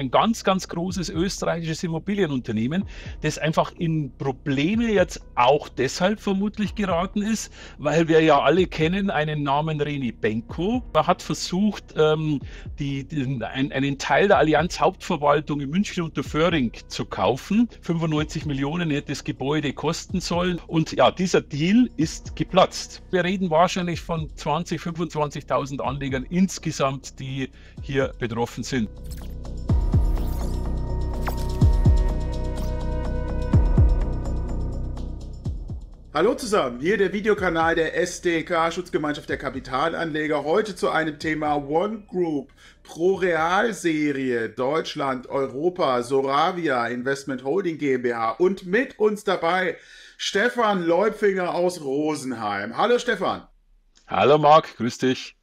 ein ganz, ganz großes österreichisches Immobilienunternehmen, das einfach in Probleme jetzt auch deshalb vermutlich geraten ist, weil wir ja alle kennen einen Namen Reni Benko. Er hat versucht, ähm, die, den, ein, einen Teil der Allianz Hauptverwaltung in München unter Föhring zu kaufen. 95 Millionen hätte das Gebäude kosten sollen. Und ja, dieser Deal ist geplatzt. Wir reden wahrscheinlich von 20, 25.000 Anlegern insgesamt, die hier betroffen sind. Hallo zusammen, hier der Videokanal der SDK Schutzgemeinschaft der Kapitalanleger. Heute zu einem Thema One Group, Pro Real Serie, Deutschland, Europa, Soravia, Investment Holding GmbH und mit uns dabei Stefan Leupfinger aus Rosenheim. Hallo Stefan. Hallo Marc, grüß dich.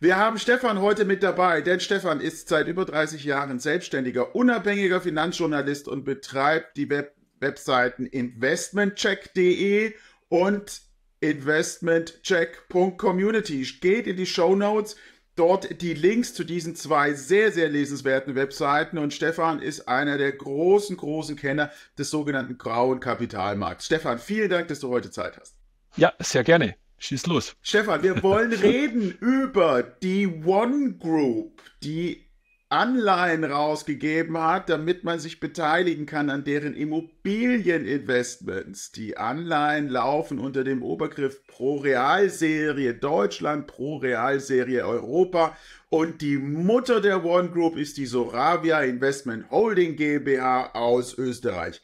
Wir haben Stefan heute mit dabei, denn Stefan ist seit über 30 Jahren selbstständiger, unabhängiger Finanzjournalist und betreibt die Web Webseiten investmentcheck.de und investmentcheck.community. Geht in die Show Notes, dort die Links zu diesen zwei sehr, sehr lesenswerten Webseiten. Und Stefan ist einer der großen, großen Kenner des sogenannten grauen Kapitalmarkts. Stefan, vielen Dank, dass du heute Zeit hast. Ja, sehr gerne. Schieß los. Stefan, wir wollen reden über die One Group, die Anleihen rausgegeben hat, damit man sich beteiligen kann an deren Immobilieninvestments. Die Anleihen laufen unter dem Obergriff Pro Realserie Deutschland, Pro Realserie Europa und die Mutter der One Group ist die Soravia Investment Holding GmbH aus Österreich.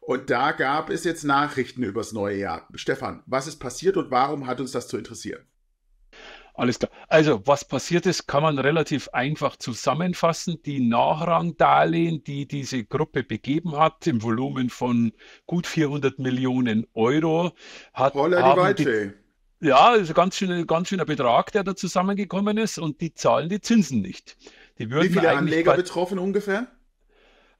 Und da gab es jetzt Nachrichten übers neue Jahr. Stefan, was ist passiert und warum hat uns das zu interessieren? Alles klar. Also, was passiert ist, kann man relativ einfach zusammenfassen. Die Nachrangdarlehen, die diese Gruppe begeben hat, im Volumen von gut 400 Millionen Euro, hat. Holla die Weite. Die, ja, ist ein ganz, schön, ganz schöner Betrag, der da zusammengekommen ist und die zahlen die Zinsen nicht. Die würden Wie viele Anleger betroffen ungefähr?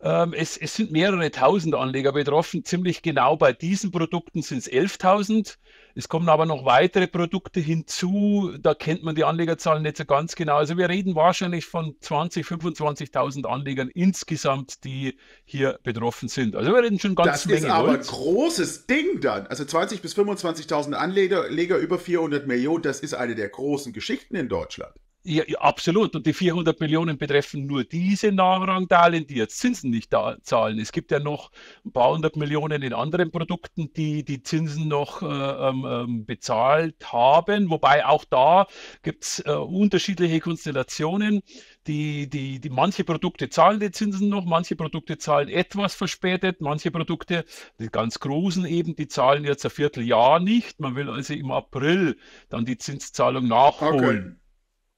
Ähm, es, es, sind mehrere tausend Anleger betroffen. Ziemlich genau bei diesen Produkten sind es 11.000. Es kommen aber noch weitere Produkte hinzu. Da kennt man die Anlegerzahlen nicht so ganz genau. Also wir reden wahrscheinlich von 20, 25.000 Anlegern insgesamt, die hier betroffen sind. Also wir reden schon ganz Das Menge ist aber ein großes Ding dann. Also 20 bis 25.000 Anleger über 400 Millionen. Das ist eine der großen Geschichten in Deutschland. Ja, ja, absolut. Und die 400 Millionen betreffen nur diese Nachrangdarlehen, die jetzt Zinsen nicht zahlen. Es gibt ja noch ein paar hundert Millionen in anderen Produkten, die die Zinsen noch äh, ähm, ähm bezahlt haben. Wobei auch da gibt es äh, unterschiedliche Konstellationen. Die, die, die, manche Produkte zahlen die Zinsen noch, manche Produkte zahlen etwas verspätet, manche Produkte, die ganz großen eben, die zahlen jetzt ein Vierteljahr nicht. Man will also im April dann die Zinszahlung nachholen. Okay.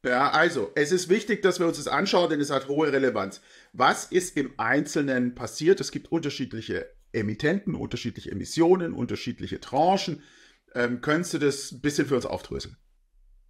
Ja, also, es ist wichtig, dass wir uns das anschauen, denn es hat hohe Relevanz. Was ist im Einzelnen passiert? Es gibt unterschiedliche Emittenten, unterschiedliche Emissionen, unterschiedliche Tranchen. Ähm, könntest du das ein bisschen für uns aufdröseln?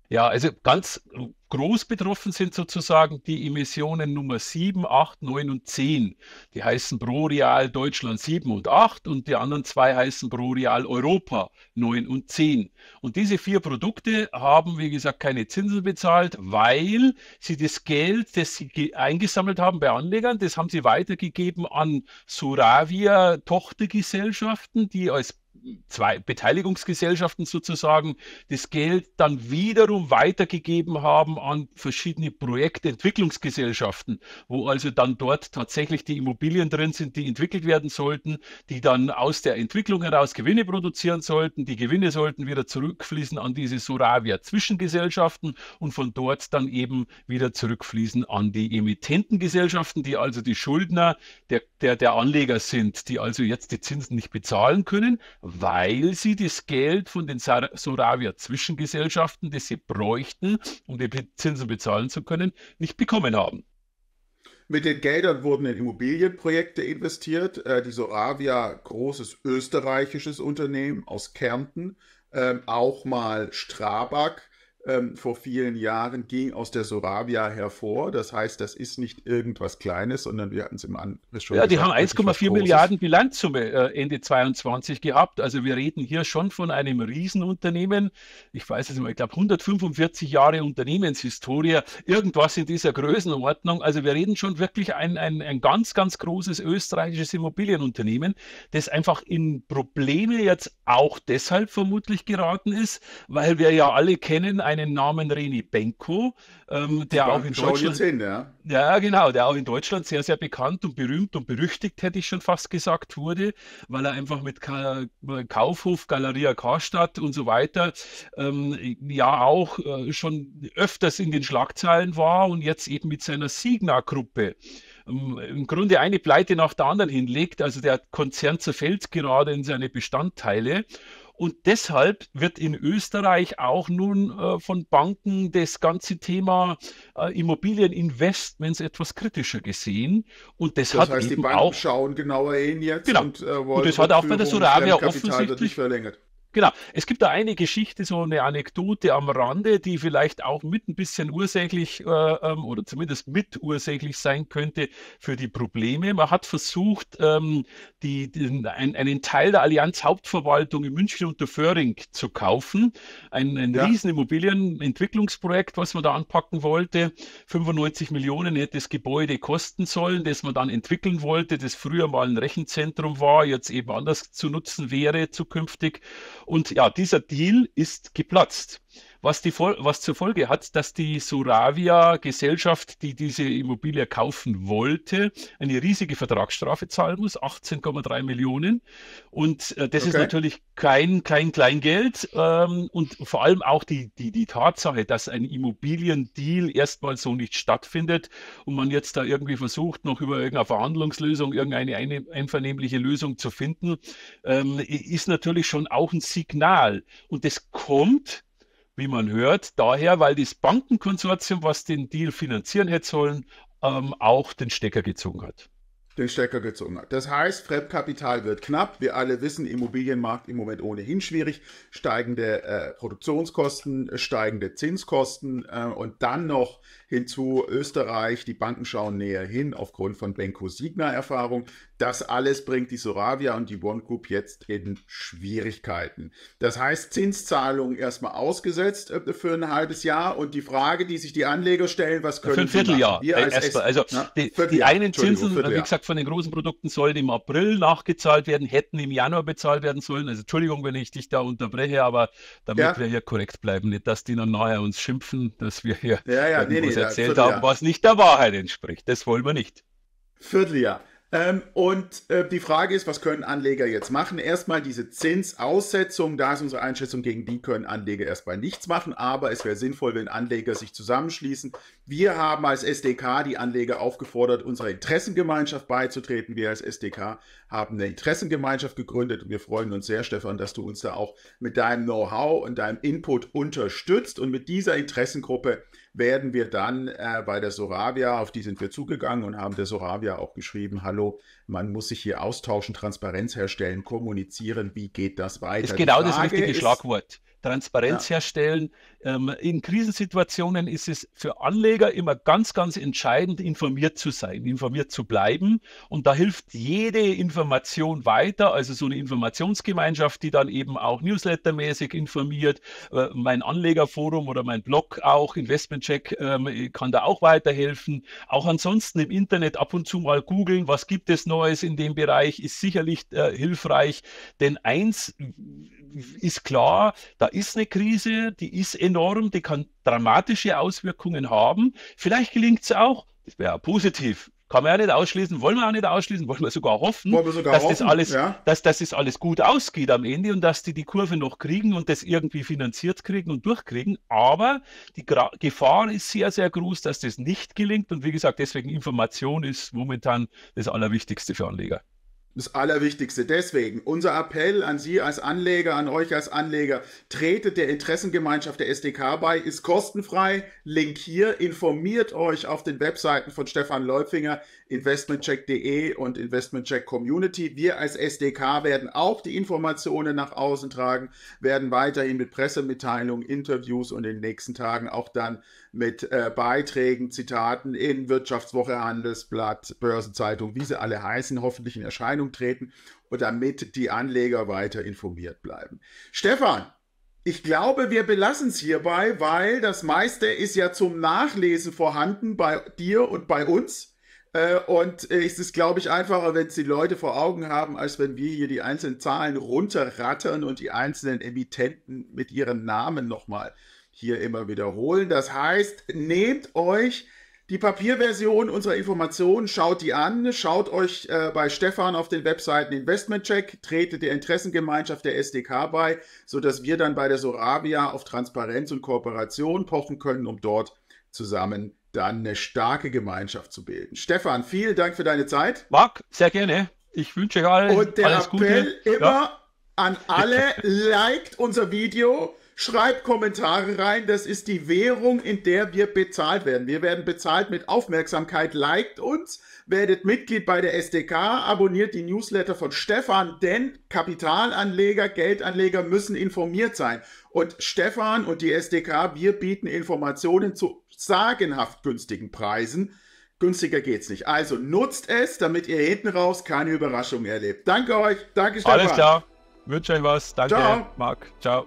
Ja, also ganz groß betroffen sind sozusagen die Emissionen Nummer 7, 8, 9 und 10. Die heißen ProReal Deutschland 7 und 8 und die anderen zwei heißen ProReal Europa 9 und 10. Und diese vier Produkte haben, wie gesagt, keine Zinsen bezahlt, weil sie das Geld, das sie eingesammelt haben bei Anlegern, das haben sie weitergegeben an Suravia-Tochtergesellschaften, die als zwei Beteiligungsgesellschaften sozusagen das Geld dann wiederum weitergegeben haben an verschiedene Projektentwicklungsgesellschaften, wo also dann dort tatsächlich die Immobilien drin sind, die entwickelt werden sollten, die dann aus der Entwicklung heraus Gewinne produzieren sollten. Die Gewinne sollten wieder zurückfließen an diese Soravia-Zwischengesellschaften und von dort dann eben wieder zurückfließen an die Emittentengesellschaften, die also die Schuldner der, der, der Anleger sind, die also jetzt die Zinsen nicht bezahlen können, weil sie das Geld von den Soravia-Zwischengesellschaften, das sie bräuchten, um die Zinsen bezahlen zu können, nicht bekommen haben. Mit den Geldern wurden in Immobilienprojekte investiert. Äh, die Soravia, großes österreichisches Unternehmen aus Kärnten, ähm, auch mal Strabag, ähm, vor vielen Jahren ging aus der Sorabia hervor. Das heißt, das ist nicht irgendwas Kleines, sondern wir hatten es im Anriss schon. Ja, die haben 1,4 Milliarden Bilanzsumme äh, Ende 22 gehabt. Also wir reden hier schon von einem Riesenunternehmen. Ich weiß es nicht mehr, ich glaube 145 Jahre Unternehmenshistorie, irgendwas in dieser Größenordnung. Also wir reden schon wirklich ein, ein, ein ganz, ganz großes österreichisches Immobilienunternehmen, das einfach in Probleme jetzt auch deshalb vermutlich geraten ist, weil wir ja alle kennen, einen Namen René Benko, ähm, der auch in Deutschland. Hin, ja. ja, genau, der auch in Deutschland sehr, sehr bekannt und berühmt und berüchtigt, hätte ich schon fast gesagt, wurde, weil er einfach mit Ka äh, Kaufhof, Galeria Karstadt und so weiter ähm, ja auch äh, schon öfters in den Schlagzeilen war und jetzt eben mit seiner Signa-Gruppe ähm, im Grunde eine Pleite nach der anderen hinlegt. Also der Konzern zerfällt gerade in seine Bestandteile. Und deshalb wird in Österreich auch nun äh, von Banken das ganze Thema äh, Immobilieninvestments etwas kritischer gesehen. Und das, das hat heißt, eben die Banken auch, schauen genauer hin jetzt. Genau. Und, äh, und das hat auch bei der Surabia offensichtlich verlängert. Genau, es gibt da eine Geschichte, so eine Anekdote am Rande, die vielleicht auch mit ein bisschen ursächlich äh, ähm, oder zumindest mit ursächlich sein könnte für die Probleme. Man hat versucht, ähm, die, den, ein, einen Teil der Allianz Hauptverwaltung in München unter Föhring zu kaufen. Ein, ein ja. riesen Immobilienentwicklungsprojekt, was man da anpacken wollte. 95 Millionen hätte das Gebäude kosten sollen, das man dann entwickeln wollte, das früher mal ein Rechenzentrum war, jetzt eben anders zu nutzen wäre zukünftig. Und ja, dieser Deal ist geplatzt was, die, was zur Folge hat, dass die Suravia-Gesellschaft, die diese Immobilie kaufen wollte, eine riesige Vertragsstrafe zahlen muss, 18,3 Millionen. Und äh, das okay. ist natürlich kein, kein Kleingeld. Ähm, und vor allem auch die, die, die Tatsache, dass ein Immobiliendeal erstmal so nicht stattfindet und man jetzt da irgendwie versucht, noch über irgendeine Verhandlungslösung, irgendeine eine, einvernehmliche Lösung zu finden, ähm, ist natürlich schon auch ein Signal. Und das kommt wie man hört, daher, weil das Bankenkonsortium, was den Deal finanzieren hätte sollen, ähm, auch den Stecker gezogen hat. Den Stecker gezogen hat. Das heißt, Fremdkapital wird knapp. Wir alle wissen, Immobilienmarkt im Moment ohnehin schwierig. Steigende äh, Produktionskosten, steigende Zinskosten äh, und dann noch hinzu Österreich. Die Banken schauen näher hin aufgrund von Benko-Signa-Erfahrung. Das alles bringt die Soravia und die One Group jetzt in Schwierigkeiten. Das heißt, Zinszahlungen erstmal ausgesetzt äh, für ein halbes Jahr und die Frage, die sich die Anleger stellen, was können wir ja, für ein Vierteljahr. Äh, als erstmal, also na, die, die einen Zinsen, wie gesagt, von den großen Produkten sollen im April nachgezahlt werden, hätten im Januar bezahlt werden sollen. Also Entschuldigung, wenn ich dich da unterbreche, aber damit ja. wir hier korrekt bleiben, nicht, dass die dann nachher uns schimpfen, dass wir hier ja, ja, nee, nee, erzählt haben, was nicht der Wahrheit entspricht. Das wollen wir nicht. Vierteljahr. Ähm, und äh, die Frage ist, was können Anleger jetzt machen? Erstmal diese Zinsaussetzung, da ist unsere Einschätzung, gegen die können Anleger erstmal nichts machen, aber es wäre sinnvoll, wenn Anleger sich zusammenschließen. Wir haben als SDK die Anleger aufgefordert, unserer Interessengemeinschaft beizutreten. Wir als SDK haben eine Interessengemeinschaft gegründet und wir freuen uns sehr, Stefan, dass du uns da auch mit deinem Know-how und deinem Input unterstützt. Und mit dieser Interessengruppe werden wir dann äh, bei der Soravia, auf die sind wir zugegangen und haben der Soravia auch geschrieben, hallo, man muss sich hier austauschen, Transparenz herstellen, kommunizieren, wie geht das weiter? Das ist genau das richtige Schlagwort. Transparenz ja. herstellen. Ähm, in Krisensituationen ist es für Anleger immer ganz, ganz entscheidend, informiert zu sein, informiert zu bleiben. Und da hilft jede Information weiter, also so eine Informationsgemeinschaft, die dann eben auch newslettermäßig informiert, äh, mein Anlegerforum oder mein Blog auch, Investmentcheck äh, kann da auch weiterhelfen. Auch ansonsten im Internet ab und zu mal googeln, was gibt es Neues in dem Bereich, ist sicherlich äh, hilfreich. Denn eins ist klar, da ist eine Krise, die ist enorm, die kann dramatische Auswirkungen haben. Vielleicht gelingt es auch, das wäre ja positiv, kann man ja nicht ausschließen, wollen wir auch nicht ausschließen, wollen wir sogar hoffen, wir sogar dass, hoffen, das alles, ja. dass, dass das alles gut ausgeht am Ende und dass die die Kurve noch kriegen und das irgendwie finanziert kriegen und durchkriegen. Aber die Gra Gefahr ist sehr, sehr groß, dass das nicht gelingt. Und wie gesagt, deswegen Information ist momentan das Allerwichtigste für Anleger. Das Allerwichtigste. Deswegen unser Appell an Sie als Anleger, an euch als Anleger, tretet der Interessengemeinschaft der SDK bei, ist kostenfrei. Link hier, informiert euch auf den Webseiten von Stefan Leufinger, investmentcheck.de und investmentcheck Community. Wir als SDK werden auch die Informationen nach außen tragen, werden weiterhin mit Pressemitteilungen, Interviews und in den nächsten Tagen auch dann mit äh, Beiträgen, Zitaten in Wirtschaftswoche, Handelsblatt, Börsenzeitung, wie sie alle heißen, hoffentlich in Erscheinung Erscheinung treten und damit die Anleger weiter informiert bleiben. Stefan, ich glaube, wir belassen es hierbei, weil das meiste ist ja zum Nachlesen vorhanden bei dir und bei uns. Äh, und äh, es ist, glaube ich, einfacher, wenn es die Leute vor Augen haben, als wenn wir hier die einzelnen Zahlen runterrattern und die einzelnen Emittenten mit ihren Namen nochmal hier immer wiederholen. Das heißt, nehmt euch die Papierversion unserer Informationen schaut die an, schaut euch äh, bei Stefan auf den Webseiten Investmentcheck, tretet der Interessengemeinschaft der SDK bei, sodass wir dann bei der Soravia auf Transparenz und Kooperation pochen können, um dort zusammen dann eine starke Gemeinschaft zu bilden. Stefan, vielen Dank für deine Zeit. Marc, sehr gerne. Ich wünsche euch allen alles Gute. Und der Appell immer ja. an alle, liked unser Video Schreibt Kommentare rein, das ist die Währung, in der wir bezahlt werden. Wir werden bezahlt mit Aufmerksamkeit. Liked uns, werdet Mitglied bei der SDK, abonniert die Newsletter von Stefan, denn Kapitalanleger, Geldanleger müssen informiert sein. Und Stefan und die SDK, wir bieten Informationen zu sagenhaft günstigen Preisen. Günstiger geht's nicht. Also nutzt es, damit ihr hinten raus keine Überraschung erlebt. Danke euch. Danke, Stefan. Alles klar. Wünsche euch was. Danke, Ciao. Marc. Ciao.